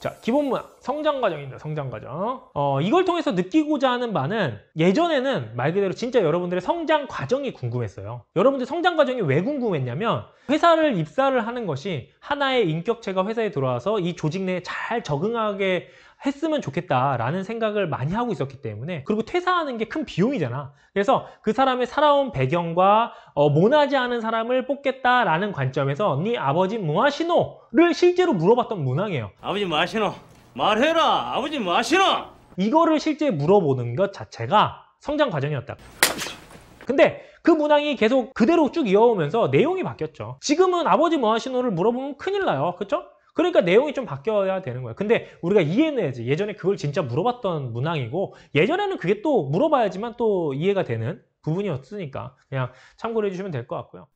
자, 기본 문 성장 과정입니다. 성장 과정. 어, 이걸 통해서 느끼고자 하는 바는 예전에는 말 그대로 진짜 여러분들의 성장 과정이 궁금했어요. 여러분들 성장 과정이 왜 궁금했냐면 회사를 입사를 하는 것이 하나의 인격체가 회사에 들어와서 이 조직 내에 잘 적응하게 했으면 좋겠다라는 생각을 많이 하고 있었기 때문에 그리고 퇴사하는 게 큰 비용이잖아 그래서 그 사람의 살아온 배경과 어, 모나지 않은 사람을 뽑겠다라는 관점에서 네 아버지 뭐하시노를 실제로 물어봤던 문항이에요 아버지 뭐하시노 말해라 아버지 뭐하시노 이거를 실제 물어보는 것 자체가 성장 과정이었다 근데 그 문항이 계속 그대로 쭉 이어오면서 내용이 바뀌었죠 지금은 아버지 뭐하시노를 물어보면 큰일 나요 그쵸? 그러니까 내용이 좀 바뀌어야 되는 거예요. 근데 우리가 이해해야지. 예전에 그걸 진짜 물어봤던 문항이고 예전에는 그게 또 물어봐야지만 또 이해가 되는 부분이었으니까 그냥 참고를 해주시면 될 것 같고요.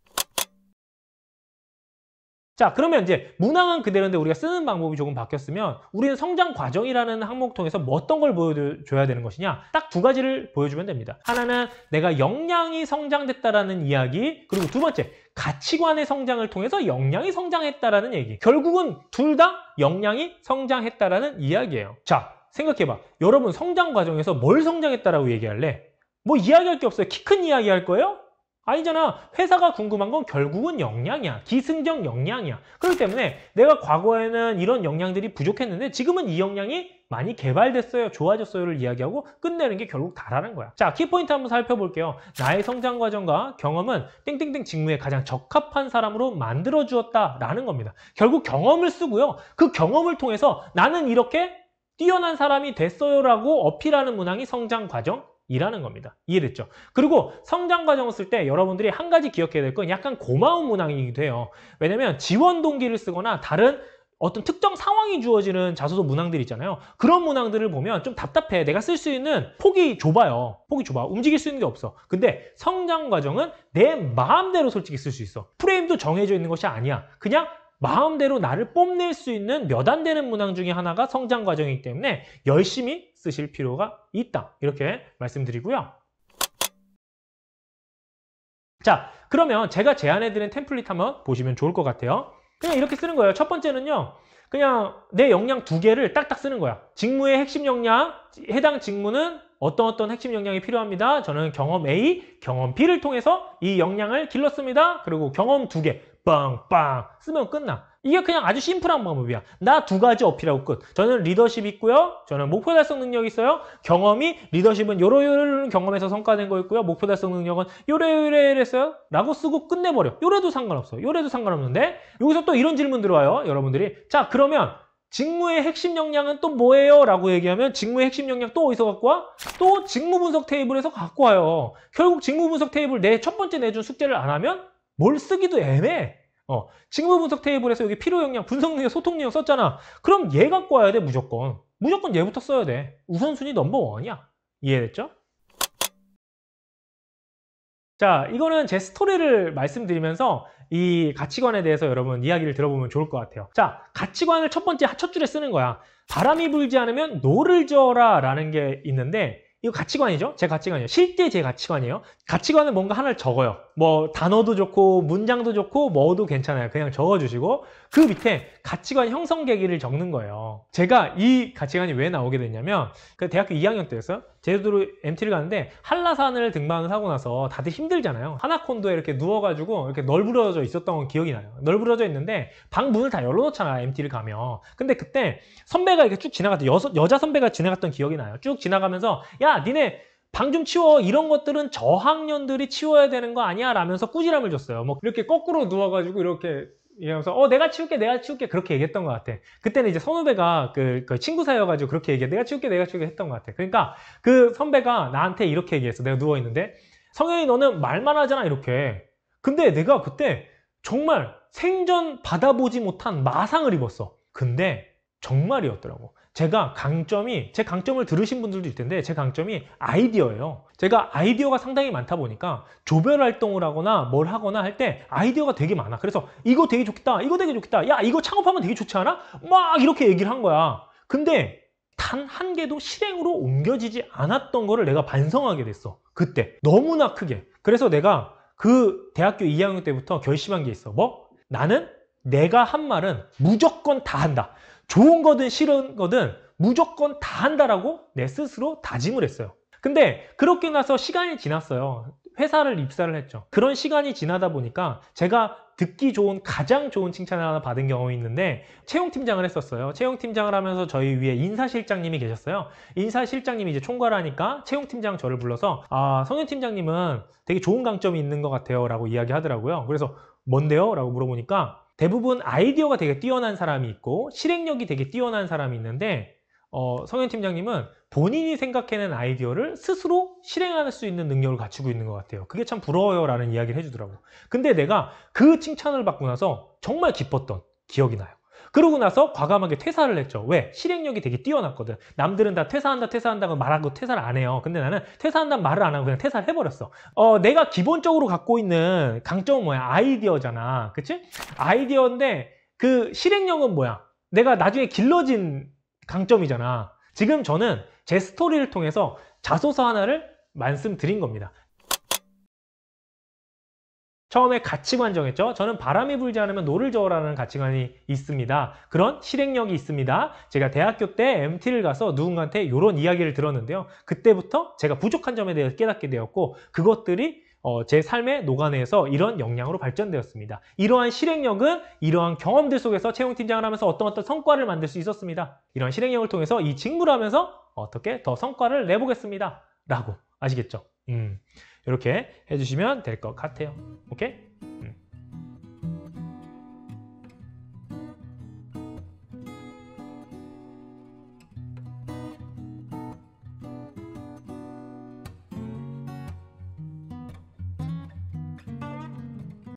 자 그러면 이제 문항은 그대로인데 우리가 쓰는 방법이 조금 바뀌었으면 우리는 성장 과정이라는 항목 통해서 뭐 어떤 걸 보여줘야 되는 것이냐 딱 두 가지를 보여주면 됩니다 하나는 내가 역량이 성장됐다라는 이야기 그리고 두 번째 가치관의 성장을 통해서 역량이 성장했다라는 얘기 결국은 둘 다 역량이 성장했다라는 이야기예요 자 생각해봐 여러분 성장 과정에서 뭘 성장했다라고 얘기할래? 뭐 이야기할 게 없어요 키 큰 이야기 할 거예요? 아니잖아. 회사가 궁금한 건 결국은 역량이야. 기승전 역량이야. 그렇기 때문에 내가 과거에는 이런 역량들이 부족했는데 지금은 이 역량이 많이 개발됐어요, 좋아졌어요를 이야기하고 끝내는 게 결국 다라는 거야. 자, 키포인트 한번 살펴볼게요. 나의 성장 과정과 경험은 땡땡땡 직무에 가장 적합한 사람으로 만들어주었다라는 겁니다. 결국 경험을 쓰고요. 그 경험을 통해서 나는 이렇게 뛰어난 사람이 됐어요라고 어필하는 문항이 성장 과정 이라는 겁니다. 이해됐죠? 그리고 성장 과정을 쓸 때 여러분들이 한 가지 기억해야 될 건 약간 고마운 문항이기도 해요. 왜냐면 지원 동기를 쓰거나 다른 어떤 특정 상황이 주어지는 자소서 문항들 있잖아요. 그런 문항들을 보면 좀 답답해. 내가 쓸 수 있는 폭이 좁아요. 폭이 좁아. 움직일 수 있는 게 없어. 근데 성장 과정은 내 마음대로 솔직히 쓸 수 있어. 프레임도 정해져 있는 것이 아니야. 그냥 마음대로 나를 뽐낼 수 있는 몇 안 되는 문항 중에 하나가 성장 과정이기 때문에 열심히 쓰실 필요가 있다. 이렇게 말씀드리고요. 자, 그러면 제가 제안해드린 템플릿 한번 보시면 좋을 것 같아요. 그냥 이렇게 쓰는 거예요. 첫 번째는요. 그냥 내 역량 두 개를 딱딱 쓰는 거야. 직무의 핵심 역량, 해당 직무는 어떤 어떤 핵심 역량이 필요합니다. 저는 경험 A, 경험 B를 통해서 이 역량을 길렀습니다. 그리고 경험 두 개, 빵빵 쓰면 끝나. 이게 그냥 아주 심플한 방법이야. 나 두 가지 어필하고 끝. 저는 리더십 있고요. 저는 목표 달성 능력 있어요. 경험이 리더십은 요러요런 경험에서 성과된 거 있고요. 목표 달성 능력은 요래요래랬어요. 라고 쓰고 끝내버려. 요래도 상관없어. 요래도 상관없는데 여기서 또 이런 질문 들어와요. 여러분들이 자 그러면 직무의 핵심 역량은 또 뭐예요? 라고 얘기하면 직무의 핵심 역량 또 어디서 갖고 와? 또 직무 분석 테이블에서 갖고 와요. 결국 직무 분석 테이블 내 첫 번째 내준 숙제를 안 하면 뭘 쓰기도 애매해. 어, 직무 분석 테이블에서 여기 필요 역량, 분석 능력, 소통 능력 썼잖아. 그럼 얘 갖고 와야 돼, 무조건. 무조건 얘부터 써야 돼. 우선순위 넘버원이야. 이해됐죠? 자, 이거는 제 스토리를 말씀드리면서 이 가치관에 대해서 여러분 이야기를 들어보면 좋을 것 같아요. 자, 가치관을 첫 번째 첫 줄에 쓰는 거야. 바람이 불지 않으면 노를 저어라 라는 게 있는데 이거 가치관이죠? 제 가치관이에요. 실제 제 가치관이에요. 가치관은 뭔가 하나를 적어요. 뭐 단어도 좋고 문장도 좋고 뭐도 괜찮아요. 그냥 적어주시고 그 밑에 가치관 형성 계기를 적는 거예요. 제가 이 가치관이 왜 나오게 됐냐면 그 대학교 2학년 때였어요. 제주도로 MT를 가는데 한라산을 등반을 하고 나서 다들 힘들잖아요. 하나콘도에 이렇게 누워가지고 이렇게 널브러져 있었던 건 기억이 나요. 널브러져 있는데 방 문을 다 열어놓잖아요. MT를 가면. 근데 그때 선배가 이렇게 쭉 지나갔던 여, 여자 선배가 지나갔던 기억이 나요. 쭉 지나가면서 야 니네 방좀 치워 이런 것들은 저학년들이 치워야 되는 거 아니야 라면서 꾸지람을 줬어요 뭐 이렇게 거꾸로 누워가지고 이렇게 이러면서 어 내가 치울게 내가 치울게 그렇게 얘기했던 것 같아 그때는 이제 선후배가 그, 그 친구 사이여가지고 그렇게 얘기해 내가 치울게 내가 치울게 했던 것 같아 그러니까 그 선배가 나한테 이렇게 얘기했어 내가 누워있는데 성현이 너는 말만 하잖아 이렇게 근데 내가 그때 정말 생전 받아보지 못한 마상을 입었어 근데 정말이었더라고 제가 강점이 제 강점을 들으신 분들도 있을 텐데 제 강점이 아이디어예요 제가 아이디어가 상당히 많다 보니까 조별 활동을 하거나 뭘 하거나 할 때 아이디어가 되게 많아 그래서 이거 되게 좋겠다 이거 되게 좋겠다 야 이거 창업하면 되게 좋지 않아? 막 이렇게 얘기를 한 거야 근데 단 한 개도 실행으로 옮겨지지 않았던 거를 내가 반성하게 됐어 그때 너무나 크게 그래서 내가 그 대학교 2학년 때부터 결심한 게 있어 뭐? 나는 내가 한 말은 무조건 다 한다 좋은 거든 싫은 거든 무조건 다 한다라고 내 스스로 다짐을 했어요. 근데 그렇게 나서 시간이 지났어요. 회사를 입사를 했죠. 그런 시간이 지나다 보니까 제가 듣기 좋은 가장 좋은 칭찬을 하나 받은 경우이 있는데 채용 팀장을 했었어요. 채용 팀장을 하면서 저희 위에 인사 실장님이 계셨어요. 인사 실장님이 이제 총괄하니까 채용 팀장 저를 불러서 아 성현 팀장님은 되게 좋은 강점이 있는 것 같아요라고 이야기하더라고요. 그래서 뭔데요?라고 물어보니까 대부분 아이디어가 되게 뛰어난 사람이 있고 실행력이 되게 뛰어난 사람이 있는데 어, 성현 팀장님은 본인이 생각해낸 아이디어를 스스로 실행할 수 있는 능력을 갖추고 있는 것 같아요. 그게 참 부러워요 라는 이야기를 해주더라고요. 근데 내가 그 칭찬을 받고 나서 정말 기뻤던 기억이 나요. 그러고 나서 과감하게 퇴사를 했죠. 왜? 실행력이 되게 뛰어났거든. 남들은 다 퇴사한다, 퇴사한다고 말하고 퇴사를 안 해요. 근데 나는 퇴사한다는 말을 안 하고 그냥 퇴사를 해버렸어. 어, 내가 기본적으로 갖고 있는 강점은 뭐야? 아이디어잖아. 그치? 아이디어인데 그 실행력은 뭐야? 내가 나중에 길러진 강점이잖아. 지금 저는 제 스토리를 통해서 자소서 하나를 말씀드린 겁니다. 처음에 가치관 정했죠. 저는 바람이 불지 않으면 노를 저으라는 가치관이 있습니다. 그런 실행력이 있습니다. 제가 대학교 때 MT를 가서 누군가한테 이런 이야기를 들었는데요. 그때부터 제가 부족한 점에 대해서 깨닫게 되었고 그것들이 어, 제 삶의 노아내서 이런 역량으로 발전되었습니다. 이러한 실행력은 이러한 경험들 속에서 채용팀장을 하면서 어떤 어떤 성과를 만들 수 있었습니다. 이런 실행력을 통해서 이 직무를 하면서 어떻게 더 성과를 내보겠습니다. 라고 아시겠죠? 음. 이렇게 해주시면 될 것 같아요. 오케이?